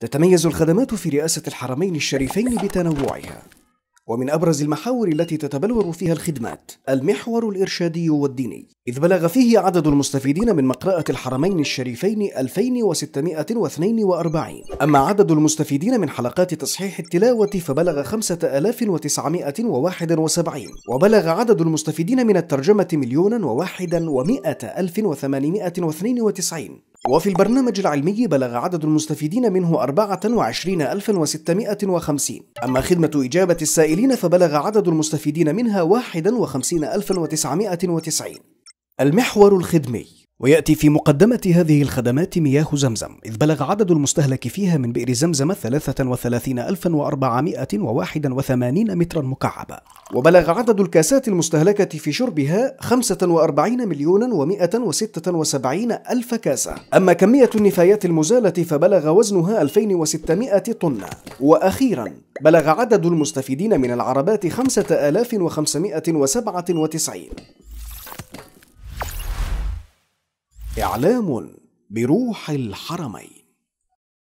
تتميز الخدمات في رئاسة الحرمين الشريفين بتنوعها ومن أبرز المحاور التي تتبلور فيها الخدمات المحور الإرشادي والديني إذ بلغ فيه عدد المستفيدين من مقرأة الحرمين الشريفين 2642 أما عدد المستفيدين من حلقات تصحيح التلاوة فبلغ 5971 وبلغ عدد المستفيدين من الترجمة مليونا وواحدا ومائة ألف وثمانمائة واثنين وتسعين وفي البرنامج العلمي بلغ عدد المستفيدين منه 24650 أما خدمة إجابة السائلين فبلغ عدد المستفيدين منها 51990 المحور الخدمي ويأتي في مقدمة هذه الخدمات مياه زمزم إذ بلغ عدد المستهلك فيها من بئر زمزم 33481 مترا مكعبا وبلغ عدد الكاسات المستهلكة في شربها 45 مليون و176 ألف كاسة أما كمية النفايات المزالة فبلغ وزنها 2600 طن وأخيرا بلغ عدد المستفيدين من العربات 5597 إعلام بروح الحرمين